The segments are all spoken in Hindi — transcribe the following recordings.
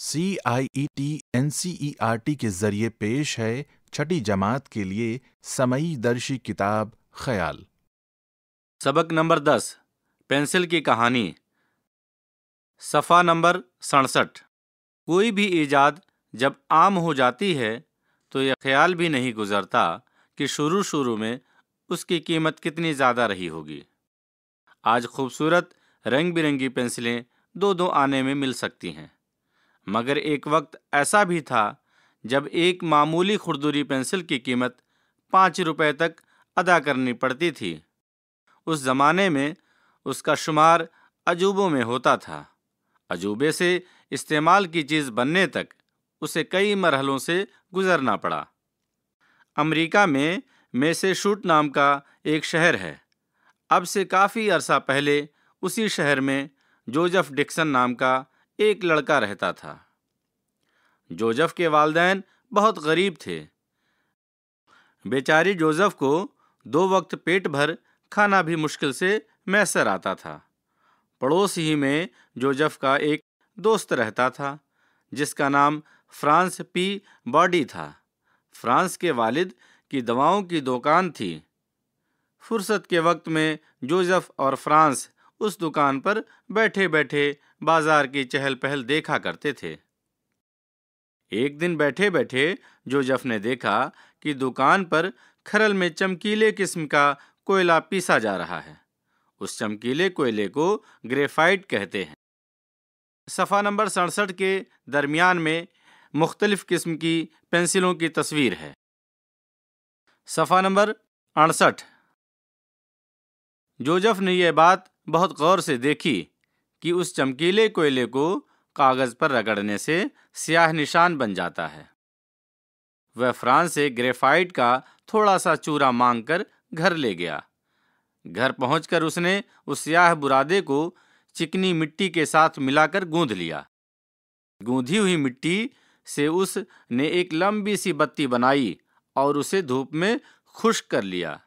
C I E T N C E R T के जरिए पेश है छठी जमात के लिए समयी दर्शी किताब ख्याल सबक नंबर दस पेंसिल की कहानी सफ़ा नंबर सड़सठ कोई भी ईजाद जब आम हो जाती है तो यह ख्याल भी नहीं गुजरता कि शुरू शुरू में उसकी कीमत कितनी ज़्यादा रही होगी आज खूबसूरत रंग बिरंगी पेंसिलें दो दो आने में मिल सकती हैं मगर एक वक्त ऐसा भी था जब एक मामूली खुरदुरी पेंसिल की कीमत पाँच रुपये तक अदा करनी पड़ती थी उस ज़माने में उसका शुमार अजूबों में होता था अजूबे से इस्तेमाल की चीज़ बनने तक उसे कई मरहलों से गुज़रना पड़ा अमेरिका में मेसेशूट नाम का एक शहर है अब से काफ़ी अरसा पहले उसी शहर में जोजफ डिक्सन नाम का एक लड़का रहता था जोजफ के वालदेन बहुत गरीब थे बेचारी जोजफ को दो वक्त पेट भर खाना भी मुश्किल से मैसर आता था पड़ोस ही में जोजफ का एक दोस्त रहता था जिसका नाम फ्रांस पी बॉडी था फ्रांस के वालिद की दवाओं की दुकान थी फुर्सत के वक्त में जोजफ और फ्रांस उस दुकान पर बैठे बैठे बाजार की चहल पहल देखा करते थे एक दिन बैठे बैठे जोजफ ने देखा कि दुकान पर खरल में चमकीले किस्म का कोयला पीसा जा रहा है उस चमकीले कोयले को ग्रेफाइट कहते हैं सफ़ा नंबर सड़सठ के दरमियान में मुख्तलिफ़ किस्म की पेंसिलों की तस्वीर है सफ़ा नंबर अड़सठ जोजफ ने यह बात बहुत गौर से देखी कि उस चमकीले कोयले को कागज़ पर रगड़ने से स्याह निशान बन जाता है वह फ्रांस से ग्रेफाइट का थोड़ा सा चूरा मांगकर घर ले गया घर पहुंचकर उसने उस स्याह बुरादे को चिकनी मिट्टी के साथ मिलाकर गूंध लिया गूंधी हुई मिट्टी से उसने एक लंबी सी बत्ती बनाई और उसे धूप में खुश कर लिया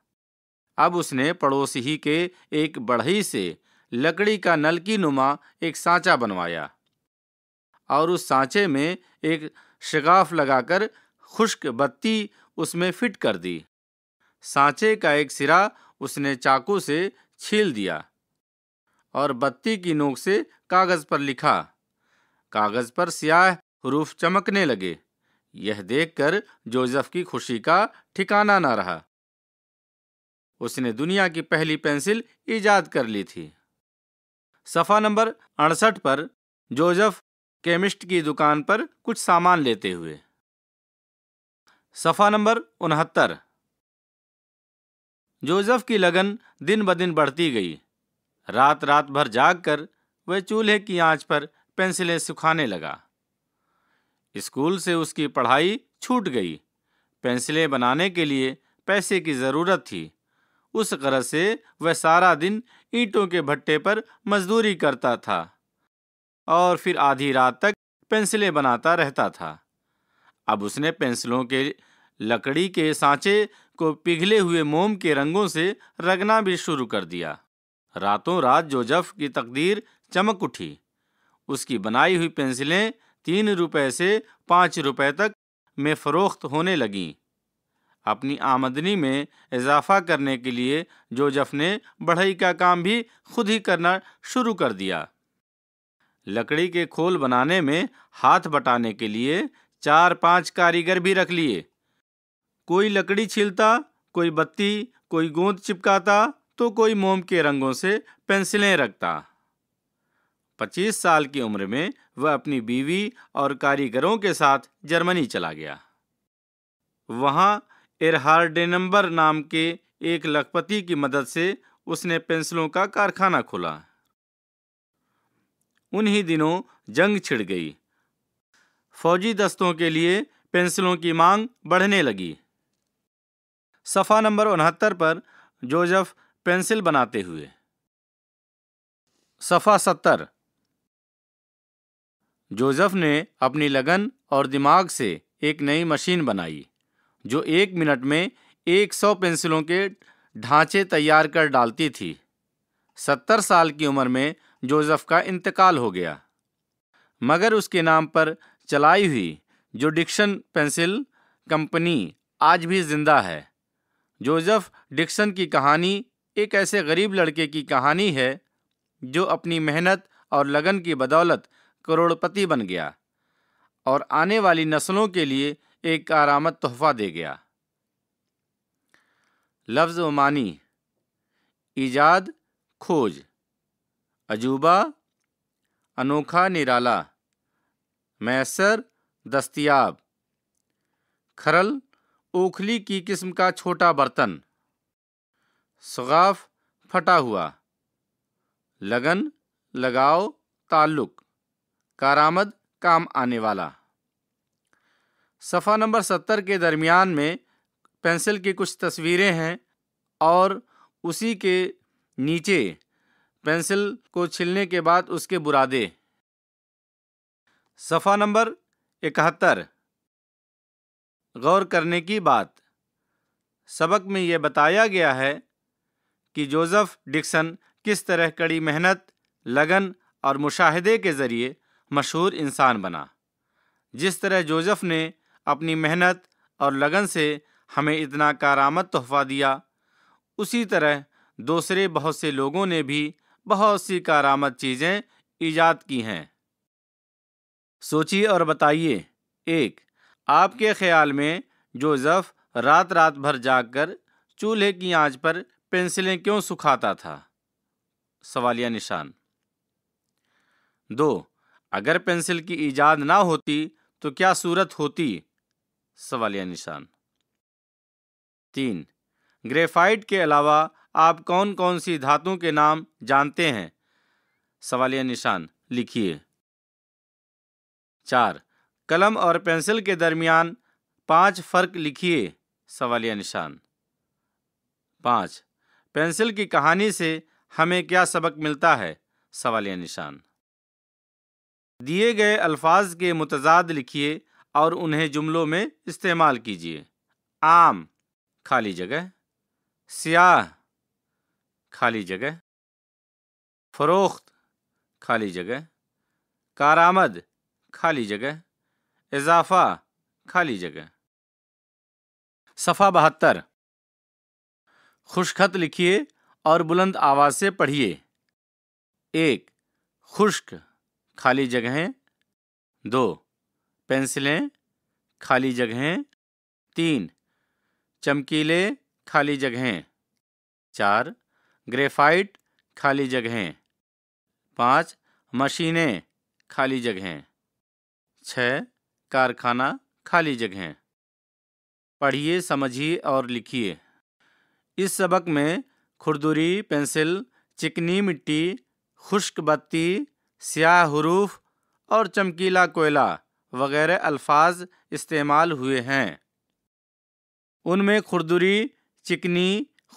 अब उसने पड़ोस ही के एक बढ़ई से लकड़ी का नलकी नुमा एक सांचा बनवाया और उस सांचे में एक शगाफ लगाकर खुश्क बत्ती उसमें फिट कर दी सांचे का एक सिरा उसने चाकू से छील दिया और बत्ती की नोक से कागज़ पर लिखा कागज़ पर स्याह हरूफ चमकने लगे यह देखकर जोजफ़ की खुशी का ठिकाना न रहा उसने दुनिया की पहली पेंसिल ईजाद कर ली थी सफ़ा नंबर अड़सठ पर जोजफ केमिस्ट की दुकान पर कुछ सामान लेते हुए सफ़ा नंबर उनहत्तर जोजफ की लगन दिन ब दिन बढ़ती गई रात रात भर जाग कर वह चूल्हे की आंच पर पेंसिलें सुखाने लगा स्कूल से उसकी पढ़ाई छूट गई पेंसिलें बनाने के लिए पैसे की ज़रूरत थी उस गरज से वह सारा दिन ईंटों के भट्टे पर मजदूरी करता था और फिर आधी रात तक पेंसिलें बनाता रहता था अब उसने पेंसिलों के लकड़ी के सांचे को पिघले हुए मोम के रंगों से रगना भी शुरू कर दिया रातों रात जोजफ की तकदीर चमक उठी उसकी बनाई हुई पेंसिलें तीन रुपए से पाँच रुपए तक में फ़रोख्त होने लगीं अपनी आमदनी में इजाफा करने के लिए जोजफ ने बढ़ई का काम भी खुद ही करना शुरू कर दिया लकड़ी के खोल बनाने में हाथ बटाने के लिए चार पांच कारीगर भी रख लिए कोई लकड़ी छीलता कोई बत्ती कोई गोंद चिपकाता तो कोई मोम के रंगों से पेंसिलें रखता पच्चीस साल की उम्र में वह अपनी बीवी और कारीगरों के साथ जर्मनी चला गया वहाँ एरहार्डेनम्बर नाम के एक लखपति की मदद से उसने पेंसिलों का कारखाना खोला उन्हीं दिनों जंग छिड़ गई फौजी दस्तों के लिए पेंसिलों की मांग बढ़ने लगी सफ़ा नंबर उनहत्तर पर जोजफ पेंसिल बनाते हुए सफ़ा सत्तर जोजफ ने अपनी लगन और दिमाग से एक नई मशीन बनाई जो एक मिनट में 100 पेंसिलों के ढांचे तैयार कर डालती थी सत्तर साल की उम्र में जोसेफ का इंतकाल हो गया मगर उसके नाम पर चलाई हुई जो डिक्शन पेंसिल कंपनी आज भी जिंदा है जोसेफ डिक्शन की कहानी एक ऐसे गरीब लड़के की कहानी है जो अपनी मेहनत और लगन की बदौलत करोड़पति बन गया और आने वाली नस्लों के लिए एक आरामत तोहफा दे गया लफ्ज़ ओमानी ईजाद खोज अजूबा अनोखा निराला मैसर दस्तियाब खरल ओखली की किस्म का छोटा बर्तन सगाफ फटा हुआ लगन लगाओ ताल्लुक कारामद काम आने वाला सफ़ा नंबर सत्तर के दरमियान में पेंसिल की कुछ तस्वीरें हैं और उसी के नीचे पेंसिल को छिलने के बाद उसके बुरादे सफ़ा नंबर इकहत्तर गौर करने की बात सबक में ये बताया गया है कि जोसेफ डिक्सन किस तरह कड़ी मेहनत लगन और मुशाहदे के ज़रिए मशहूर इंसान बना जिस तरह जोसेफ ने अपनी मेहनत और लगन से हमें इतना कारामत तोहफा दिया उसी तरह दूसरे बहुत से लोगों ने भी बहुत सी कारामत चीज़ें ईजाद की हैं सोचिए और बताइए एक आपके ख्याल में जफ रात रात भर जाकर चूल्हे की आंच पर पेंसिलें क्यों सुखाता था सवालिया निशान दो अगर पेंसिल की ईजाद ना होती तो क्या सूरत होती सवालिया निशान तीन ग्रेफाइट के अलावा आप कौन कौन सी धातु के नाम जानते हैं सवालिया निशान लिखिए चार कलम और पेंसिल के दरमियान पांच फर्क लिखिए सवालिया निशान पांच पेंसिल की कहानी से हमें क्या सबक मिलता है सवालिया निशान दिए गए अल्फाज के मुतजाद लिखिए और उन्हें जुमलों में इस्तेमाल कीजिए आम खाली जगह सियाह खाली जगह फरोख्त खाली जगह कारामद खाली जगह इजाफा खाली जगह सफ़ा बहत्तर खुशखत लिखिए और बुलंद आवाज़ से पढ़िए एक खुश्क खाली जगहें दो पेंसिलें खाली जगहें तीन चमकीले खाली जगहें चार ग्रेफाइट खाली जगहें पाँच मशीनें खाली जगहें छः कारखाना खाली जगहें पढ़िए समझिए और लिखिए इस सबक में खुरदुरी पेंसिल चिकनी मिट्टी खुश्क बत्ती स्याह हरूफ और चमकीला कोयला वगैरह अल्फाज इस्तेमाल हुए हैं उनमें खुरदुरी चिकनी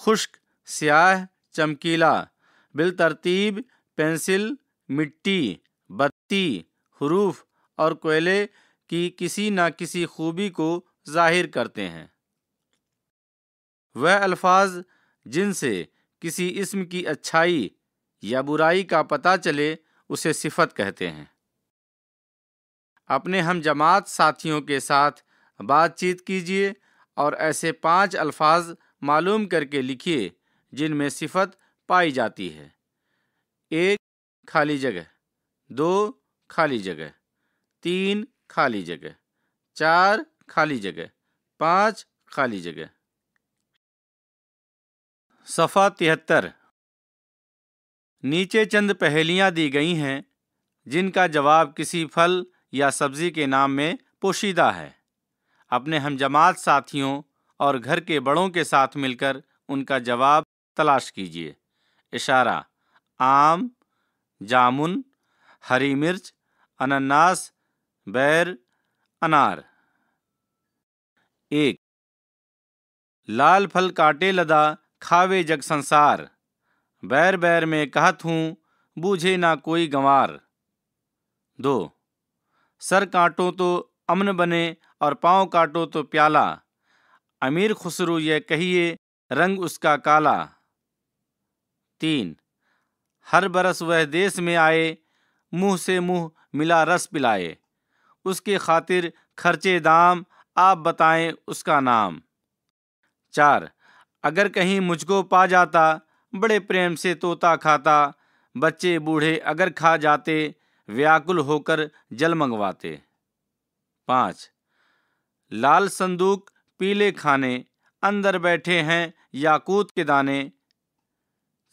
खुश्क स्याह चमकीला बिलतरतीब पेंसिल मिट्टी बत्ती हरूफ और कोयले की किसी न किसी खूबी को जाहिर करते हैं वह अल्फाज जिनसे किसी इसम की अच्छाई या बुराई का पता चले उसे सिफत कहते हैं अपने हम जमात साथियों के साथ बातचीत कीजिए और ऐसे पांच अल्फाज मालूम करके लिखिए जिनमें सिफत पाई जाती है एक खाली जगह दो खाली जगह तीन खाली जगह चार खाली जगह पाँच खाली जगह सफ़ा तिहत्तर नीचे चंद पहेलियाँ दी गई हैं जिनका जवाब किसी फल या सब्ज़ी के नाम में पोशीदा है अपने हम जमात साथियों और घर के बड़ों के साथ मिलकर उनका जवाब तलाश कीजिए इशारा आम जामुन हरी मिर्च अनन्नास बैर अनार एक लाल फल काटे लदा खावे जग संसार बैर बैर में कहत हूँ बूझे ना कोई गंवार दो सर काटो तो अमन बने और पाँव काटो तो प्याला अमीर खुसरू ये कहिए रंग उसका काला तीन हर बरस वह देश में आए मुंह से मुंह मिला रस पिलाए उसके खातिर खर्चे दाम आप बताएं उसका नाम चार अगर कहीं मुझको पा जाता बड़े प्रेम से तोता खाता बच्चे बूढ़े अगर खा जाते व्याकुल होकर जल मंगवाते पाँच लाल संदूक पीले खाने अंदर बैठे हैं याकूत के दाने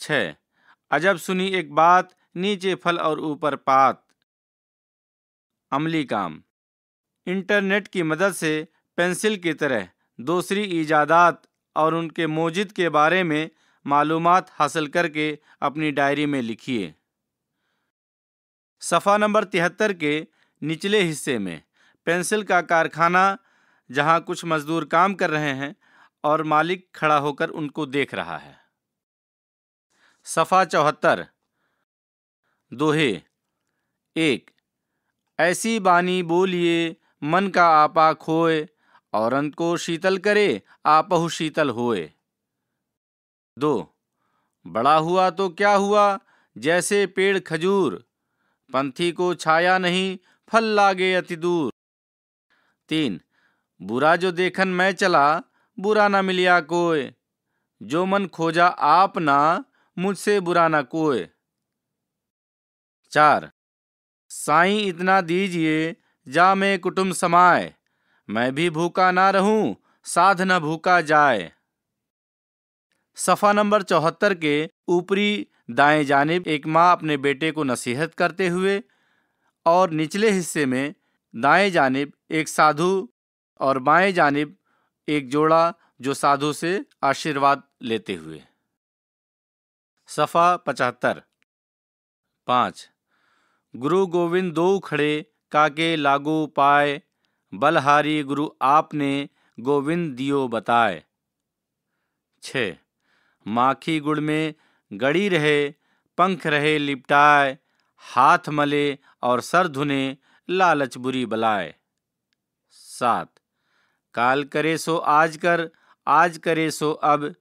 छः अजब सुनी एक बात नीचे फल और ऊपर पात अमली काम इंटरनेट की मदद से पेंसिल की तरह दूसरी ईजादात और उनके मौजिद के बारे में मालूमात हासिल करके अपनी डायरी में लिखिए सफ़ा नंबर तिहत्तर के निचले हिस्से में पेंसिल का कारखाना जहां कुछ मजदूर काम कर रहे हैं और मालिक खड़ा होकर उनको देख रहा है सफ़ा चौहत्तर दोहे एक ऐसी बानी बोलिए मन का आपा खोए और अंत को शीतल करे आपहु शीतल होए दो बड़ा हुआ तो क्या हुआ जैसे पेड़ खजूर पंथी को छाया नहीं फल लागे अति दूर तीन बुरा जो देखन मैं चला बुरा ना मिलिया कोय जो मन खोजा आप ना मुझसे बुरा ना कोय चार साई इतना दीजिए जा मैं कुटुम्ब समाए मैं भी भूखा ना रहूं साध न भूखा जाए सफ़ा नंबर चौहत्तर के ऊपरी दाएं जानब एक माँ अपने बेटे को नसीहत करते हुए और निचले हिस्से में दाएं जानब एक साधु और बाएं जानब एक जोड़ा जो साधु से आशीर्वाद लेते हुए सफ़ा पचहत्तर पाँच गुरु गोविंद दो खड़े काके लागू पाए बलहारी गुरु आपने गोविंद दियो बताए छ माखी गुड़ में गड़ी रहे पंख रहे लिपटाए हाथ मले और सर धुने लालच बुरी बलाए सात काल करे सो आज कर आज करे सो अब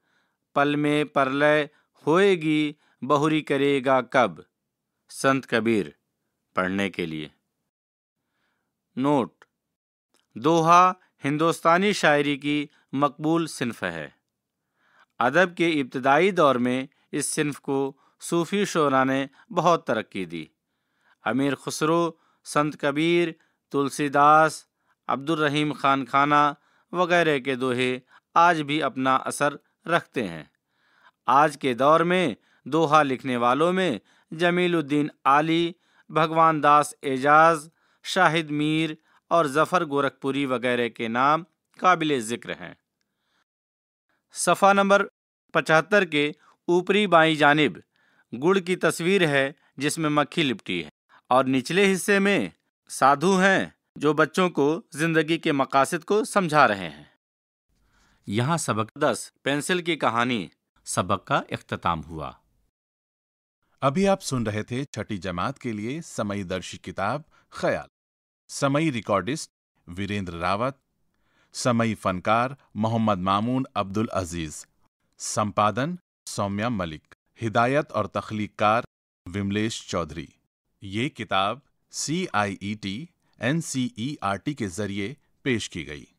पल में परलय होएगी बहुरी करेगा कब संत कबीर पढ़ने के लिए नोट दोहा हिंदुस्तानी शायरी की मकबूल सिनफ है अदब के इब्तदाई दौर में इस सिन्फ को सूफ़ी शोरा ने बहुत तरक्की दी अमीर खुसरो संत कबीर तुलसीदास अब्दुलरहीम खान खाना वगैरह के दोहे आज भी अपना असर रखते हैं आज के दौर में दोहा लिखने वालों में जमीलुद्दीन आली भगवान दास एजाज शाहिद मीर और जफ़र गोरखपुरी वगैरह के नाम काबिल ज़िक्र हैं सफ़ा नंबर पचहत्तर के ऊपरी बाई जानब गुड़ की तस्वीर है जिसमें मक्खी लिपटी है और निचले हिस्से में साधु हैं जो बच्चों को जिंदगी के मकासद को समझा रहे हैं यहाँ सबक दस पेंसिल की कहानी सबक का अख्ताम हुआ अभी आप सुन रहे थे छठी जमात के लिए समयी दर्शी किताब ख्याल समयी रिकॉर्डिस्ट वीरेंद्र रावत समयी फनकार मोहम्मद मामून अब्दुल अजीज संपादन सौम्या मलिक हिदायत और तख्लीकार विमलेश चौधरी ये किताब C I E T N C E R T के जरिए पेश की गई